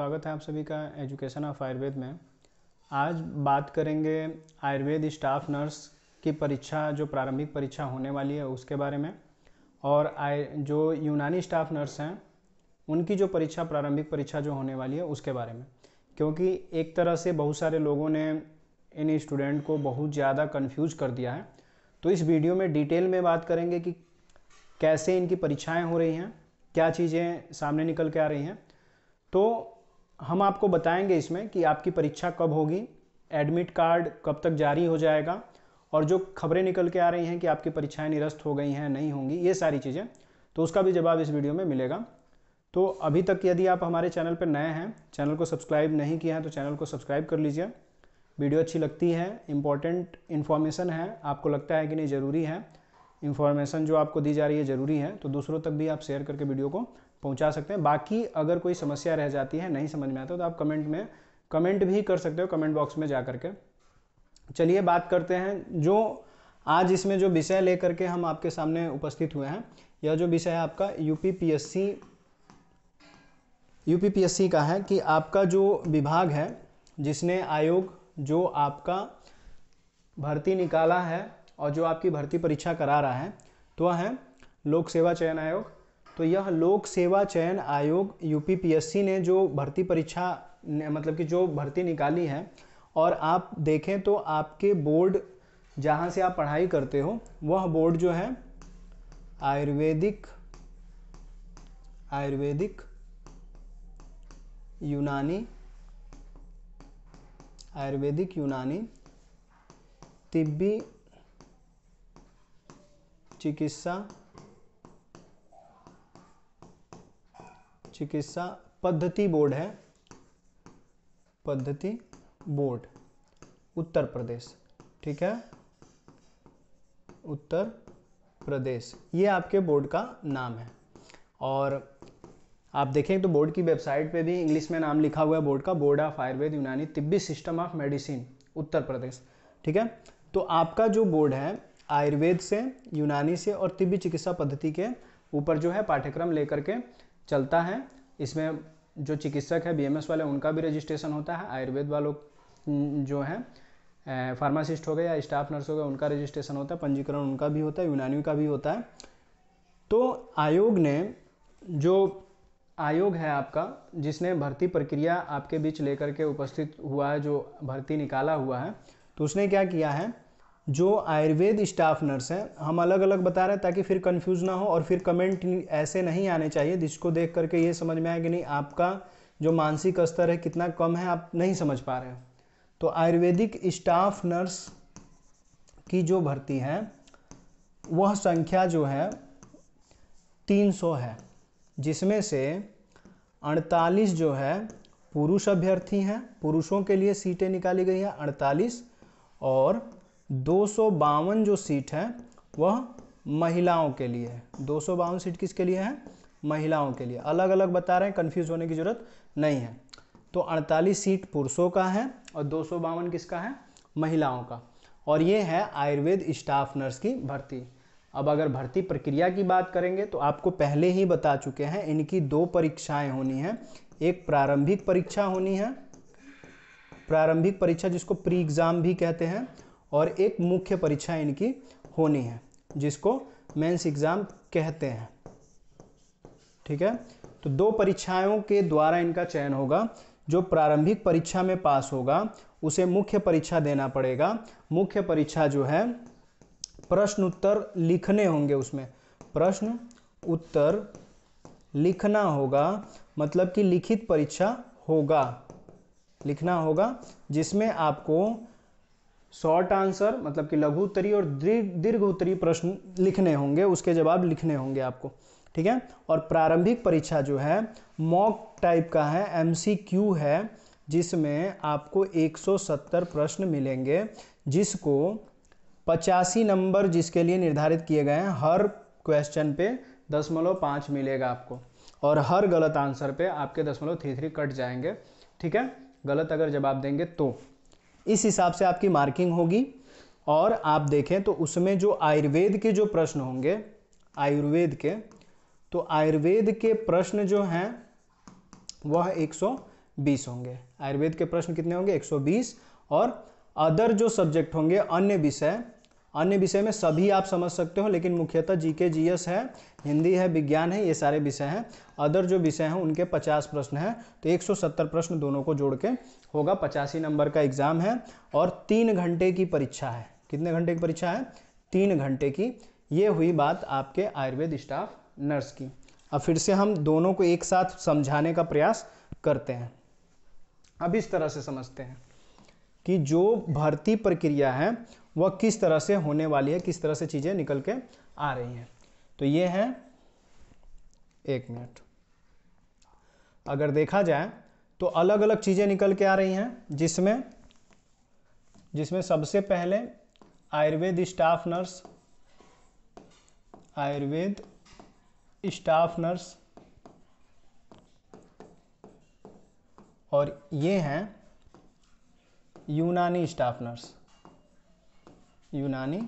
स्वागत है आप सभी का एजुकेशन ऑफ आयुर्वेद में आज बात करेंगे आयुर्वेद स्टाफ नर्स की परीक्षा जो प्रारंभिक परीक्षा होने वाली है उसके बारे में और आय जो यूनानी स्टाफ नर्स हैं उनकी जो परीक्षा प्रारंभिक परीक्षा जो होने वाली है उसके बारे में क्योंकि एक तरह से बहुत सारे लोगों ने इन स्टूडेंट को बहुत ज़्यादा कन्फ्यूज कर दिया है तो इस वीडियो में डिटेल में बात करेंगे कि कैसे इनकी परीक्षाएँ हो रही हैं क्या चीज़ें सामने निकल के आ रही हैं तो हम आपको बताएंगे इसमें कि आपकी परीक्षा कब होगी एडमिट कार्ड कब तक जारी हो जाएगा और जो खबरें निकल के आ रही हैं कि आपकी परीक्षाएं निरस्त हो गई हैं नहीं होंगी ये सारी चीज़ें तो उसका भी जवाब इस वीडियो में मिलेगा तो अभी तक यदि आप हमारे चैनल पर नए हैं चैनल को सब्सक्राइब नहीं किया है तो चैनल को सब्सक्राइब कर लीजिए वीडियो अच्छी लगती है इंपॉर्टेंट इन्फॉर्मेशन है आपको लगता है कि नहीं ज़रूरी है इन्फॉर्मेशन जो आपको दी जा रही है ज़रूरी है तो दूसरों तक भी आप शेयर करके वीडियो को पहुंचा सकते हैं बाकी अगर कोई समस्या रह जाती है नहीं समझ में आता तो आप कमेंट में कमेंट भी कर सकते हो कमेंट बॉक्स में जा करके चलिए बात करते हैं जो आज इसमें जो विषय लेकर के हम आपके सामने उपस्थित हुए हैं यह जो विषय है आपका यूपीपीएससी यूपीपीएससी का है कि आपका जो विभाग है जिसने आयोग जो आपका भर्ती निकाला है और जो आपकी भर्ती परीक्षा करा रहा है तो वह है लोक सेवा चयन आयोग तो यह लोक सेवा चयन आयोग यूपीपीएससी ने जो भर्ती परीक्षा मतलब कि जो भर्ती निकाली है और आप देखें तो आपके बोर्ड जहाँ से आप पढ़ाई करते हो वह बोर्ड जो है आयुर्वेदिक आयुर्वेदिक यूनानी आयुर्वेदिक यूनानी तिब्बी चिकित्सा चिकित्सा पद्धति बोर्ड है पद्धति बोर्ड उत्तर प्रदेश ठीक है उत्तर प्रदेश ये आपके बोर्ड का नाम है और आप देखें तो बोर्ड की वेबसाइट पे भी इंग्लिश में नाम लिखा हुआ है बोर्ड का board of Ayurveda Unani Tibbi system of medicine Uttar Pradesh ठीक है तो आपका जो बोर्ड है आयुर्वेद से यूनानी से और तिब्बी चिकित्सा पद्धति के ऊपर जो है पाठ्यक्रम लेकर के चलता है इसमें जो चिकित्सक है बीएमएस वाले उनका भी रजिस्ट्रेशन होता है आयुर्वेद वालों जो है फार्मासिस्ट हो गए या स्टाफ नर्स हो गए उनका रजिस्ट्रेशन होता है पंजीकरण उनका भी होता है यूनानी का भी होता है तो आयोग ने जो आयोग है आपका जिसने भर्ती प्रक्रिया आपके बीच लेकर के उपस्थित हुआ है जो भर्ती निकाला हुआ है तो उसने क्या किया है जो आयुर्वेद स्टाफ नर्स हैं हम अलग अलग बता रहे हैं ताकि फिर कन्फ्यूज़ ना हो और फिर कमेंट ऐसे नहीं आने चाहिए जिसको देख करके ये समझ में आए कि नहीं आपका जो मानसिक स्तर है कितना कम है आप नहीं समझ पा रहे तो आयुर्वेदिक स्टाफ नर्स की जो भर्ती है वह संख्या जो है 300 है जिसमें से 48 जो है पुरुष अभ्यर्थी हैं पुरुषों के लिए सीटें निकाली गई हैं 48 और दो जो सीट है वह महिलाओं के लिए है दो सीट किसके लिए है महिलाओं के लिए अलग अलग बता रहे हैं कन्फ्यूज होने की ज़रूरत नहीं है तो 48 सीट पुरुषों का है और दो किसका है महिलाओं का और ये है आयुर्वेद स्टाफ नर्स की भर्ती अब अगर भर्ती प्रक्रिया की बात करेंगे तो आपको पहले ही बता चुके हैं इनकी दो परीक्षाएं होनी हैं एक प्रारंभिक परीक्षा होनी है प्रारंभिक परीक्षा जिसको प्री एग्ज़ाम भी कहते हैं और एक मुख्य परीक्षा इनकी होनी है जिसको मेंस एग्ज़ाम कहते हैं ठीक है तो दो परीक्षाओं के द्वारा इनका चयन होगा जो प्रारंभिक परीक्षा में पास होगा उसे मुख्य परीक्षा देना पड़ेगा मुख्य परीक्षा जो है प्रश्न उत्तर लिखने होंगे उसमें प्रश्न उत्तर लिखना होगा मतलब कि लिखित परीक्षा होगा लिखना होगा जिसमें आपको शॉर्ट आंसर मतलब कि लघु उत्तरी और दीर्घ उत्तरी प्रश्न लिखने होंगे उसके जवाब लिखने होंगे आपको ठीक है और प्रारंभिक परीक्षा जो है मॉक टाइप का है एमसीक्यू है जिसमें आपको 170 प्रश्न मिलेंगे जिसको पचासी नंबर जिसके लिए निर्धारित किए गए हैं हर क्वेश्चन पे दसमलव पाँच मिलेगा आपको और हर गलत आंसर पे आपके दसमलव थ्री थ्री कट जाएंगे ठीक है गलत अगर जवाब देंगे तो इस हिसाब से आपकी मार्किंग होगी और आप देखें तो उसमें जो आयुर्वेद के जो प्रश्न होंगे आयुर्वेद के तो आयुर्वेद के प्रश्न जो हैं वह 120 होंगे आयुर्वेद के प्रश्न कितने होंगे 120 और अदर जो सब्जेक्ट होंगे अन्य विषय अन्य विषय में सभी आप समझ सकते हो लेकिन मुख्यतः जीके जीएस है हिंदी है विज्ञान है ये सारे विषय हैं अदर जो विषय हैं उनके 50 प्रश्न हैं तो 170 प्रश्न दोनों को जोड़ के होगा पचासी नंबर का एग्ज़ाम है और तीन घंटे की परीक्षा है कितने घंटे की परीक्षा है तीन घंटे की ये हुई बात आपके आयुर्वेद स्टाफ नर्स की अब फिर से हम दोनों को एक साथ समझाने का प्रयास करते हैं अब इस तरह से समझते हैं कि जो भर्ती प्रक्रिया है वह किस तरह से होने वाली है किस तरह से चीज़ें निकल के आ रही हैं तो ये है एक मिनट अगर देखा जाए तो अलग अलग चीज़ें निकल के आ रही हैं जिसमें जिसमें सबसे पहले Ayurveda staff nurse Ayurveda staff nurse और ये हैं Unani staff nurse Unani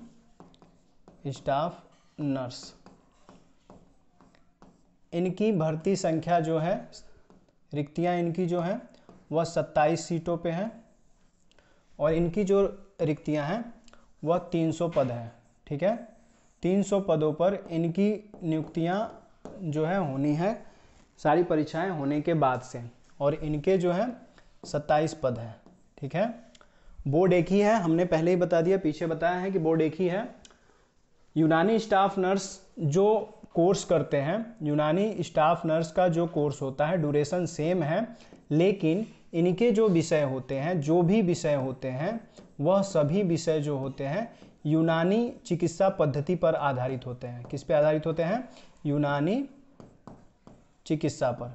staff nurse इनकी भर्ती संख्या जो है रिक्तियाँ इनकी जो हैं वह सत्ताईस सीटों पे हैं और इनकी जो रिक्तियाँ हैं वह तीन सौ पद हैं ठीक है तीन सौ पदों पर इनकी नियुक्तियाँ जो है होनी है सारी परीक्षाएं होने के बाद से और इनके जो है सत्ताईस पद हैं ठीक है बोर्ड एक ही है हमने पहले ही बता दिया पीछे बताया है कि बोर्ड एक ही है यूनानी स्टाफ नर्स जो कोर्स करते हैं यूनानी स्टाफ नर्स का जो कोर्स होता है ड्यूरेशन सेम है लेकिन इनके जो विषय होते हैं जो भी विषय होते हैं वह सभी विषय जो होते हैं यूनानी चिकित्सा पद्धति पर आधारित होते हैं किस पे आधारित होते हैं यूनानी चिकित्सा पर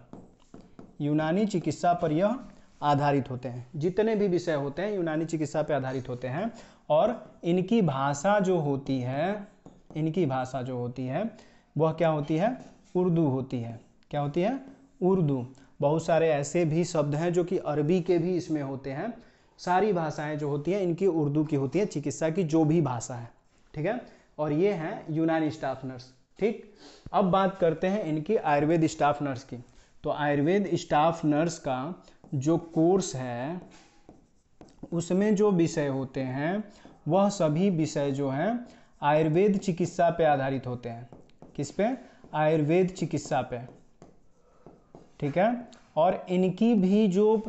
यूनानी चिकित्सा पर यह आधारित होते हैं जितने भी विषय होते हैं यूनानी चिकित्सा पर आधारित होते हैं और इनकी भाषा जो होती है इनकी भाषा जो होती है वह क्या होती है उर्दू होती है क्या होती है उर्दू बहुत सारे ऐसे भी शब्द हैं जो कि अरबी के भी इसमें होते हैं सारी भाषाएं जो होती हैं इनकी उर्दू की होती है चिकित्सा की जो भी भाषा है ठीक है और ये हैं यूनानी स्टाफ नर्स ठीक अब बात करते हैं इनकी आयुर्वेद स्टाफ नर्स की तो आयुर्वेद स्टाफ नर्स का जो कोर्स है उसमें जो विषय होते हैं वह सभी विषय जो हैं आयुर्वेद चिकित्सा पे आधारित होते हैं किस पे आयुर्वेद चिकित्सा पे ठीक है और इनकी भी जो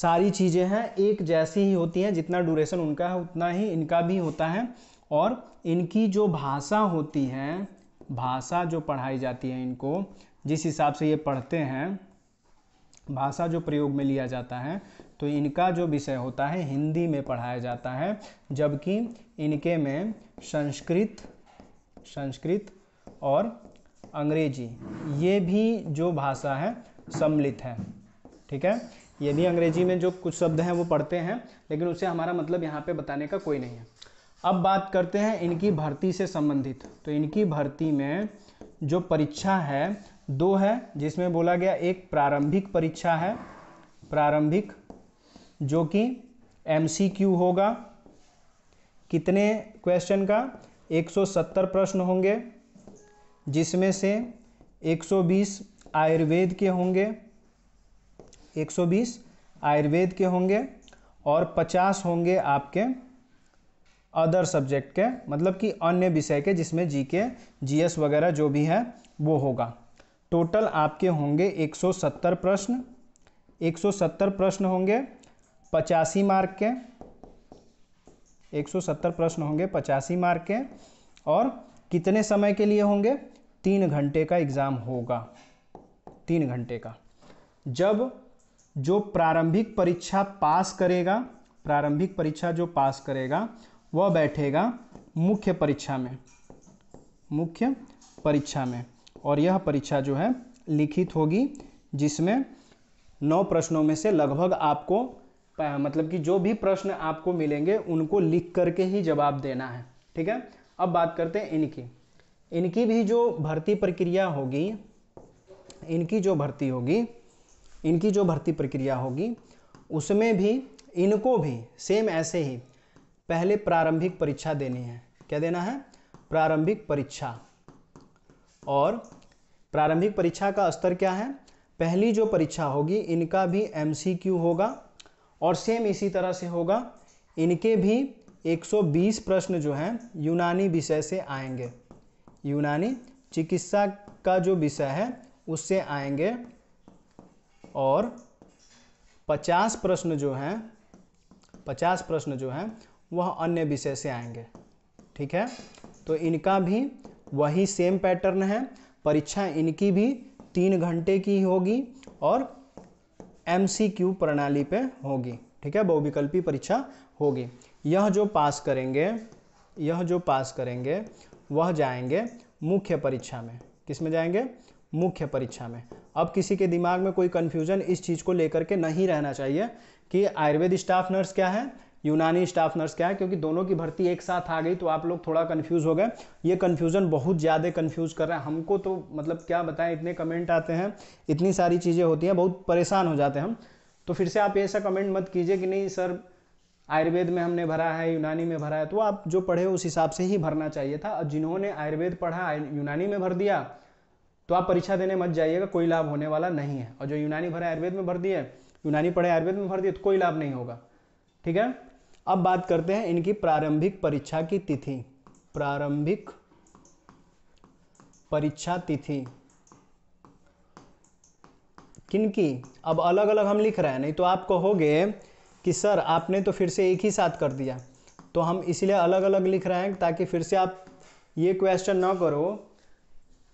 सारी चीज़ें हैं एक जैसी ही होती हैं जितना ड्यूरेशन उनका है उतना ही इनका भी होता है और इनकी जो भाषा होती है भाषा जो पढ़ाई जाती है इनको जिस हिसाब से ये पढ़ते हैं भाषा जो प्रयोग में लिया जाता है तो इनका जो विषय होता है हिंदी में पढ़ाया जाता है जबकि इनके में संस्कृत संस्कृत और अंग्रेजी ये भी जो भाषा है सम्मिलित है ठीक है ये भी अंग्रेजी में जो कुछ शब्द हैं वो पढ़ते हैं लेकिन उसे हमारा मतलब यहाँ पे बताने का कोई नहीं है अब बात करते हैं इनकी भर्ती से संबंधित तो इनकी भर्ती में जो परीक्षा है दो है जिसमें बोला गया एक प्रारंभिक परीक्षा है प्रारंभिक जो कि एमसीक्यू होगा कितने क्वेश्चन का 170 प्रश्न होंगे जिसमें से 120 आयुर्वेद के होंगे 120 आयुर्वेद के होंगे और 50 होंगे आपके अदर सब्जेक्ट के मतलब कि अन्य विषय के जिसमें जीके जीएस वगैरह जो भी है वो होगा टोटल आपके होंगे 170 प्रश्न 170 प्रश्न होंगे पचासी मार्क के 170 प्रश्न होंगे पचासी मार्क के और कितने समय के लिए होंगे तीन घंटे का एग्ज़ाम होगा तीन घंटे का जब जो प्रारंभिक परीक्षा पास करेगा प्रारंभिक परीक्षा जो पास करेगा वह बैठेगा मुख्य परीक्षा में मुख्य परीक्षा में और यह परीक्षा जो है लिखित होगी जिसमें नौ प्रश्नों में से लगभग आपको मतलब कि जो भी प्रश्न आपको मिलेंगे उनको लिख करके ही जवाब देना है ठीक है अब बात करते हैं इनकी इनकी भी जो भर्ती प्रक्रिया होगी इनकी जो भर्ती होगी इनकी जो भर्ती प्रक्रिया होगी उसमें भी इनको भी सेम ऐसे ही पहले प्रारंभिक परीक्षा देनी है क्या देना है प्रारंभिक परीक्षा और प्रारंभिक परीक्षा का स्तर क्या है पहली जो परीक्षा होगी इनका भी एम होगा और सेम इसी तरह से होगा इनके भी 120 प्रश्न जो हैं यूनानी विषय से आएंगे यूनानी चिकित्सा का जो विषय है उससे आएंगे और 50 प्रश्न जो हैं 50 प्रश्न जो हैं वह अन्य विषय से आएंगे ठीक है तो इनका भी वही सेम पैटर्न है परीक्षा इनकी भी तीन घंटे की होगी और एम प्रणाली पे होगी ठीक है बहुविकल्पी परीक्षा होगी यह जो पास करेंगे यह जो पास करेंगे वह जाएंगे मुख्य परीक्षा में किस में जाएंगे मुख्य परीक्षा में अब किसी के दिमाग में कोई कन्फ्यूजन इस चीज़ को लेकर के नहीं रहना चाहिए कि आयुर्वेद स्टाफ नर्स क्या है यूनानी स्टाफ नर्स क्या है क्योंकि दोनों की भर्ती एक साथ आ गई तो आप लोग थोड़ा कन्फ्यूज़ हो गए ये कन्फ्यूज़न बहुत ज़्यादा कन्फ्यूज़ कर रहा है हमको तो मतलब क्या बताएं इतने कमेंट आते हैं इतनी सारी चीज़ें होती हैं बहुत परेशान हो जाते हैं हम तो फिर से आप ऐसा कमेंट मत कीजिए कि नहीं सर आयुर्वेद में हमने भरा है यूनानी में भरा है तो आप जो पढ़े उस हिसाब से ही भरना चाहिए था और जिन्होंने आयुर्वेद पढ़ा यूनानी में भर दिया तो आप परीक्षा देने मत जाइएगा कोई लाभ होने वाला नहीं है और जो यूनानी भरा आयुर्वेद में भर दिए यूनानी पढ़े आयुर्वेद में भर दिए तो कोई लाभ नहीं होगा ठीक है अब बात करते हैं इनकी प्रारंभिक परीक्षा की तिथि प्रारंभिक परीक्षा तिथि किनकी अब अलग अलग हम लिख रहे हैं नहीं तो आप कहोगे कि सर आपने तो फिर से एक ही साथ कर दिया तो हम इसलिए अलग अलग लिख रहे हैं ताकि फिर से आप ये क्वेश्चन ना करो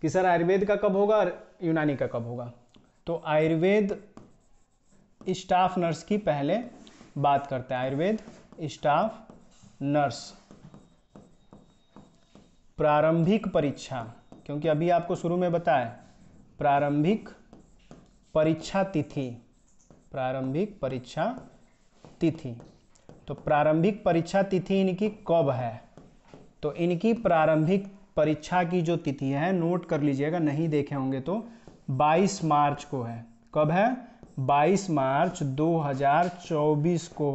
कि सर आयुर्वेद का कब होगा और यूनानी का कब होगा तो आयुर्वेद स्टाफ नर्स की पहले बात करते हैं आयुर्वेद स्टाफ नर्स प्रारंभिक परीक्षा क्योंकि अभी आपको शुरू में बताया प्रारंभिक परीक्षा तिथि प्रारंभिक परीक्षा तिथि तो प्रारंभिक परीक्षा तिथि इनकी कब है तो इनकी प्रारंभिक परीक्षा की जो तिथि है नोट कर लीजिएगा नहीं देखे होंगे तो 22 मार्च को है कब है 22 मार्च 2024 को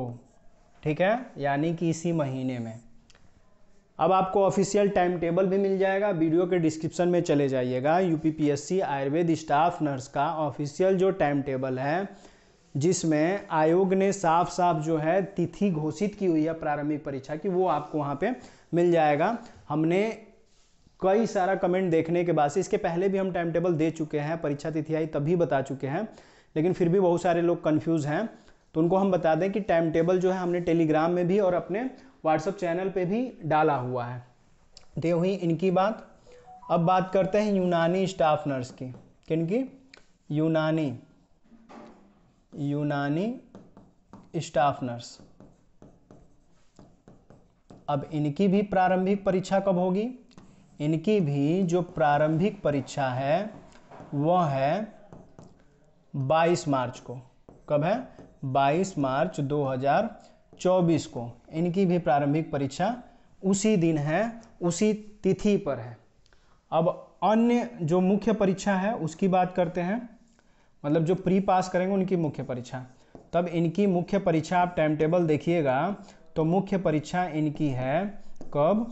ठीक है यानी कि इसी महीने में अब आपको ऑफिशियल टाइम टेबल भी मिल जाएगा वीडियो के डिस्क्रिप्शन में चले जाइएगा यूपीपीएससी आयुर्वेद स्टाफ नर्स का ऑफिशियल जो टाइम टेबल है जिसमें आयोग ने साफ साफ जो है तिथि घोषित की हुई है प्रारंभिक परीक्षा की वो आपको वहाँ पे मिल जाएगा हमने कई सारा कमेंट देखने के बाद से इसके पहले भी हम टाइम टेबल दे चुके हैं परीक्षा तिथि आई तभी बता चुके हैं लेकिन फिर भी बहुत सारे लोग कन्फ्यूज़ हैं तो उनको हम बता दें कि टाइम टेबल जो है हमने टेलीग्राम में भी और अपने व्हाट्सअप चैनल पे भी डाला हुआ है तो ये हुई इनकी बात अब बात करते हैं यूनानी स्टाफ नर्स की किन की यूनानी यूनानी स्टाफ नर्स अब इनकी भी प्रारंभिक परीक्षा कब होगी इनकी भी जो प्रारंभिक परीक्षा है वह है 22 मार्च को कब है 22 मार्च 2024 को इनकी भी प्रारंभिक परीक्षा उसी दिन है उसी तिथि पर है अब अन्य जो मुख्य परीक्षा है उसकी बात करते हैं मतलब जो प्री पास करेंगे उनकी मुख्य परीक्षा तब इनकी मुख्य परीक्षा आप टाइम टेबल देखिएगा तो मुख्य परीक्षा इनकी है कब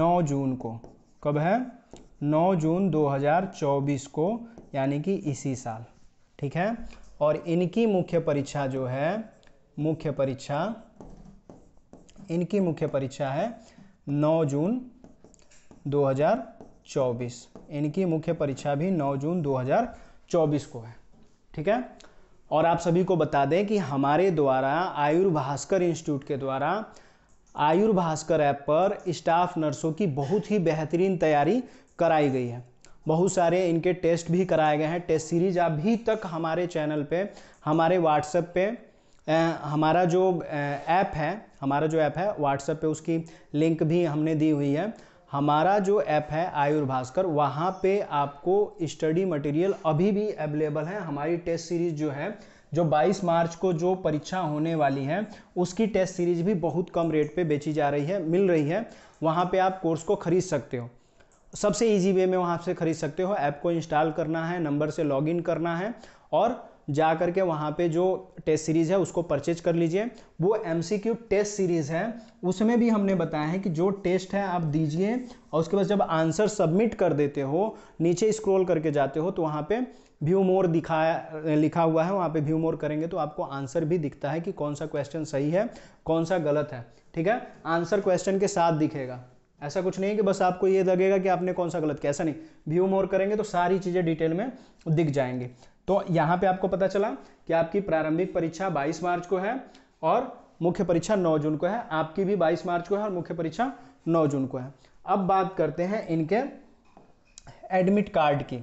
9 जून को कब है 9 जून 2024 को यानी कि इसी साल ठीक है और इनकी मुख्य परीक्षा जो है मुख्य परीक्षा इनकी मुख्य परीक्षा है 9 जून 2024 इनकी मुख्य परीक्षा भी 9 जून 2024 को है ठीक है और आप सभी को बता दें कि हमारे द्वारा आयुर्भास्कर इंस्टीट्यूट के द्वारा आयुर्भास्कर ऐप पर स्टाफ नर्सों की बहुत ही बेहतरीन तैयारी कराई गई है बहुत सारे इनके टेस्ट भी कराए गए हैं टेस्ट सीरीज अभी तक हमारे चैनल पे हमारे व्हाट्सएप पे हमारा जो ऐप है हमारा जो ऐप है व्हाट्सएप पे उसकी लिंक भी हमने दी हुई है हमारा जो ऐप है आयुर्भास्कर वहाँ पे आपको स्टडी मटेरियल अभी भी अवेलेबल है हमारी टेस्ट सीरीज जो है जो 22 मार्च को जो परीक्षा होने वाली है उसकी टेस्ट सीरीज भी बहुत कम रेट पे बेची जा रही है मिल रही है वहाँ पे आप कोर्स को खरीद सकते हो सबसे इजी वे में वहाँ से खरीद सकते हो ऐप को इंस्टॉल करना है नंबर से लॉगिन करना है और जा करके वहाँ पे जो टेस्ट सीरीज़ है उसको परचेज कर लीजिए वो एम टेस्ट सीरीज़ है उसमें भी हमने बताया है कि जो टेस्ट है आप दीजिए और उसके बाद जब आंसर सबमिट कर देते हो नीचे स्क्रॉल करके जाते हो तो वहाँ पे व्यू मोर दिखाया लिखा हुआ है वहाँ पे व्यू मोर करेंगे तो आपको आंसर भी दिखता है कि कौन सा क्वेश्चन सही है कौन सा गलत है ठीक है आंसर क्वेश्चन के साथ दिखेगा ऐसा कुछ नहीं है कि बस आपको ये लगेगा कि आपने कौन सा गलत किया ऐसा नहीं व्यू मोर करेंगे तो सारी चीज़ें डिटेल में दिख जाएंगे तो यहाँ पे आपको पता चला कि आपकी प्रारंभिक परीक्षा 22 मार्च को है और मुख्य परीक्षा 9 जून को है आपकी भी 22 मार्च को है और मुख्य परीक्षा 9 जून को है अब बात करते हैं इनके एडमिट कार्ड की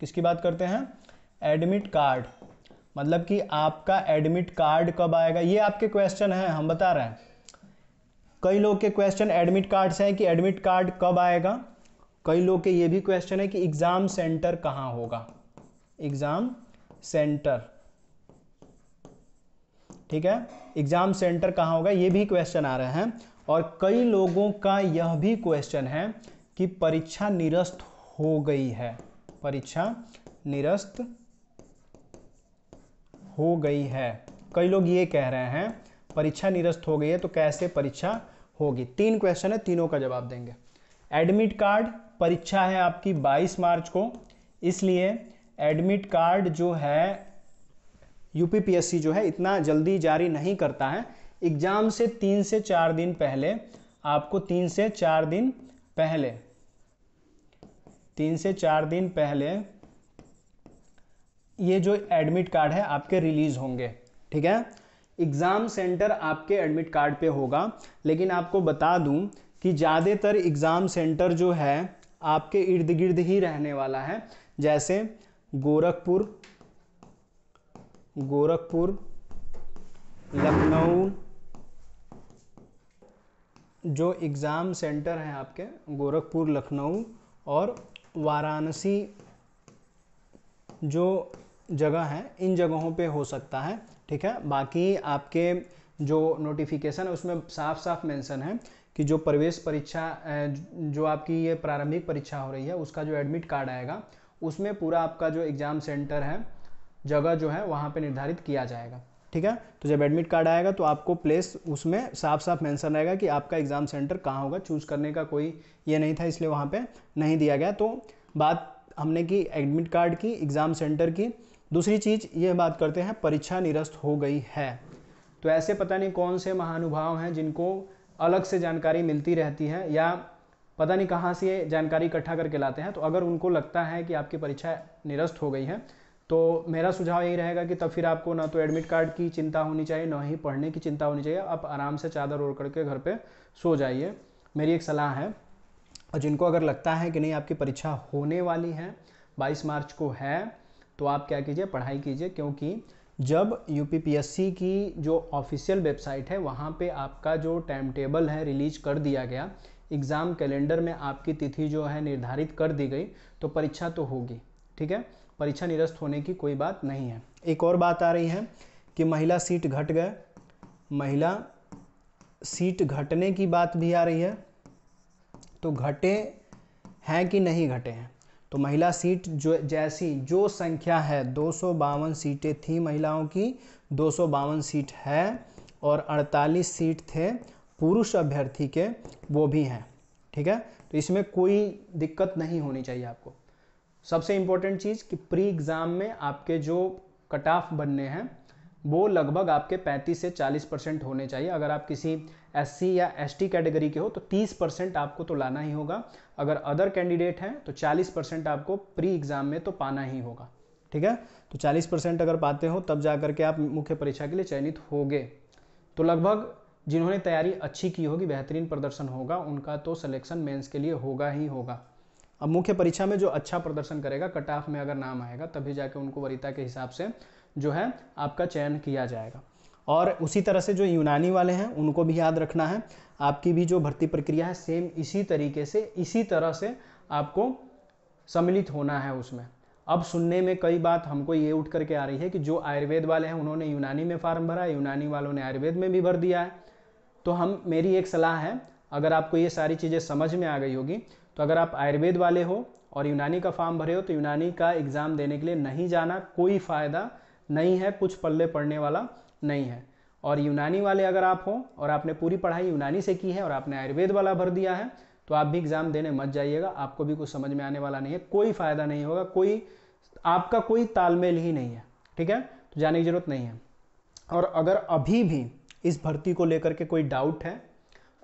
किसकी बात करते हैं एडमिट कार्ड मतलब कि आपका एडमिट कार्ड कब आएगा ये आपके क्वेश्चन है हम बता रहे हैं कई लोग के क्वेश्चन एडमिट कार्ड से हैं कि एडमिट कार्ड कब आएगा कई लोग के ये भी क्वेश्चन है कि एग्ज़ाम सेंटर कहाँ होगा एग्ज़ाम सेंटर ठीक है एग्ज़ाम सेंटर कहाँ होगा ये भी क्वेश्चन आ रहे हैं और कई लोगों का यह भी क्वेश्चन है कि परीक्षा निरस्त हो गई है परीक्षा निरस्त हो गई है कई लोग ये कह रहे हैं परीक्षा निरस्त हो गई है तो कैसे परीक्षा होगी तीन क्वेश्चन है तीनों का जवाब देंगे एडमिट कार्ड परीक्षा है आपकी 22 मार्च को इसलिए एडमिट कार्ड जो है यूपीपीएससी जो है इतना जल्दी जारी नहीं करता है एग्जाम से तीन से चार दिन पहले आपको तीन से चार दिन पहले तीन से चार दिन पहले ये जो एडमिट कार्ड है आपके रिलीज होंगे ठीक है एग्ज़ाम सेंटर आपके एडमिट कार्ड पे होगा लेकिन आपको बता दूं कि ज़्यादातर एग्ज़ाम सेंटर जो है आपके इर्द गिर्द ही रहने वाला है जैसे गोरखपुर गोरखपुर लखनऊ जो एग्ज़ाम सेंटर हैं आपके गोरखपुर लखनऊ और वाराणसी जो जगह हैं इन जगहों पे हो सकता है ठीक है बाकी आपके जो नोटिफिकेशन है उसमें साफ साफ मेंशन है कि जो प्रवेश परीक्षा जो आपकी ये प्रारंभिक परीक्षा हो रही है उसका जो एडमिट कार्ड आएगा उसमें पूरा आपका जो एग्ज़ाम सेंटर है जगह जो है वहाँ पे निर्धारित किया जाएगा ठीक है तो जब एडमिट कार्ड आएगा तो आपको प्लेस उसमें साफ साफ मेंशन रहेगा कि आपका एग्ज़ाम सेंटर कहाँ होगा चूज़ करने का कोई ये नहीं था इसलिए वहाँ पे नहीं दिया गया तो बात हमने की एडमिट कार्ड की एग्ज़ाम सेंटर की दूसरी चीज़ ये बात करते हैं परीक्षा निरस्त हो गई है तो ऐसे पता नहीं कौन से महानुभाव हैं जिनको अलग से जानकारी मिलती रहती है या पता नहीं कहाँ से जानकारी इकट्ठा करके लाते हैं तो अगर उनको लगता है कि आपकी परीक्षा निरस्त हो गई है तो मेरा सुझाव यही रहेगा कि तब फिर आपको ना तो एडमिट कार्ड की चिंता होनी चाहिए ना ही पढ़ने की चिंता होनी चाहिए आप आराम से चादर ओढ़ करके घर पे सो जाइए मेरी एक सलाह है और जिनको अगर लगता है कि नहीं आपकी परीक्षा होने वाली है 22 मार्च को है तो आप क्या कीजिए पढ़ाई कीजिए क्योंकि जब यू की जो ऑफिशियल वेबसाइट है वहाँ पे आपका जो टाइम टेबल है रिलीज कर दिया गया एग्ज़ाम कैलेंडर में आपकी तिथि जो है निर्धारित कर दी गई तो परीक्षा तो होगी ठीक है परीक्षा निरस्त होने की कोई बात नहीं है एक और बात आ रही है कि महिला सीट घट गए महिला सीट घटने की बात भी आ रही है तो घटे हैं कि नहीं घटे हैं तो महिला सीट जो जैसी जो संख्या है दो सीटें थी महिलाओं की दो सीट है और 48 सीट थे पुरुष अभ्यर्थी के वो भी हैं ठीक है तो इसमें कोई दिक्कत नहीं होनी चाहिए आपको सबसे इम्पोर्टेंट चीज़ कि प्री एग्ज़ाम में आपके जो कट ऑफ बनने हैं वो लगभग आपके 35 से 40 परसेंट होने चाहिए अगर आप किसी एस या एस कैटेगरी के हो तो 30 परसेंट आपको तो लाना ही होगा अगर अदर कैंडिडेट हैं तो 40 परसेंट आपको प्री एग्ज़ाम में तो पाना ही होगा ठीक है तो 40 परसेंट अगर पाते हो तब जा करके आप मुख्य परीक्षा के लिए चयनित होगे तो लगभग जिन्होंने तैयारी अच्छी की होगी बेहतरीन प्रदर्शन होगा उनका तो सलेक्शन मेन्स के लिए होगा ही होगा अब मुख्य परीक्षा में जो अच्छा प्रदर्शन करेगा कट ऑफ में अगर नाम आएगा तभी जाके उनको वरीता के हिसाब से जो है आपका चयन किया जाएगा और उसी तरह से जो यूनानी वाले हैं उनको भी याद रखना है आपकी भी जो भर्ती प्रक्रिया है सेम इसी तरीके से इसी तरह से आपको सम्मिलित होना है उसमें अब सुनने में कई बात हमको ये उठ करके आ रही है कि जो आयुर्वेद वाले हैं उन्होंने यूनानी में फार्म भरा यूनानी वालों ने आयुर्वेद में भी भर दिया है तो हम मेरी एक सलाह है अगर आपको ये सारी चीज़ें समझ में आ गई होगी तो अगर आप आयुर्वेद वाले हो और यूनानी का फॉर्म भरे हो तो यूनानी का एग्ज़ाम देने के लिए नहीं जाना कोई फ़ायदा नहीं है कुछ पल्ले पढ़ने वाला नहीं है और यूनानी वाले अगर आप हो और आपने पूरी पढ़ाई यूनानी से की है और आपने आयुर्वेद वाला भर दिया है तो आप भी एग्ज़ाम देने मत जाइएगा आपको भी कुछ समझ में आने वाला नहीं है कोई फ़ायदा नहीं होगा कोई आपका कोई तालमेल ही नहीं है ठीक है तो जाने की ज़रूरत नहीं है और अगर अभी भी इस भर्ती को लेकर के कोई डाउट है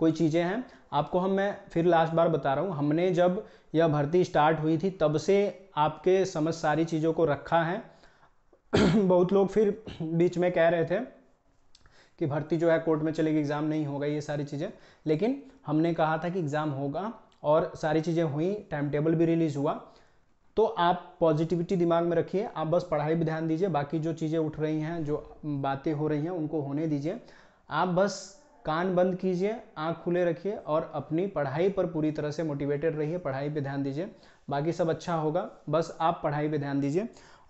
कोई चीज़ें हैं आपको हम मैं फिर लास्ट बार बता रहा हूँ हमने जब यह भर्ती स्टार्ट हुई थी तब से आपके समझ सारी चीज़ों को रखा है बहुत लोग फिर बीच में कह रहे थे कि भर्ती जो है कोर्ट में चलेगी एग्ज़ाम नहीं होगा ये सारी चीज़ें लेकिन हमने कहा था कि एग्ज़ाम होगा और सारी चीज़ें हुई टाइम टेबल भी रिलीज़ हुआ तो आप पॉजिटिविटी दिमाग में रखिए आप बस पढ़ाई भी ध्यान दीजिए बाकी जो चीज़ें उठ रही हैं जो बातें हो रही हैं उनको होने दीजिए आप बस कान बंद कीजिए आंख खुले रखिए और अपनी पढ़ाई पर पूरी तरह से मोटिवेटेड रहिए पढ़ाई पे ध्यान दीजिए बाकी सब अच्छा होगा बस आप पढ़ाई पे ध्यान दीजिए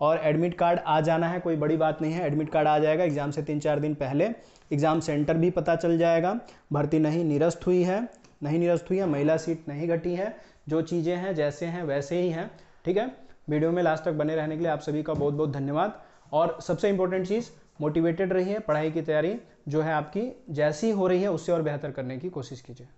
और एडमिट कार्ड आ जाना है कोई बड़ी बात नहीं है एडमिट कार्ड आ जाएगा एग्ज़ाम से तीन चार दिन पहले एग्ज़ाम सेंटर भी पता चल जाएगा भर्ती नहीं निरस्त हुई है नहीं निरस्त हुई है महिला सीट नहीं घटी है जो चीज़ें हैं जैसे हैं वैसे ही हैं ठीक है वीडियो में लास्ट तक बने रहने के लिए आप सभी का बहुत बहुत धन्यवाद और सबसे इंपॉर्टेंट चीज़ मोटिवेटेड रहिए पढ़ाई की तैयारी जो है आपकी जैसी हो रही है उससे और बेहतर करने की कोशिश कीजिए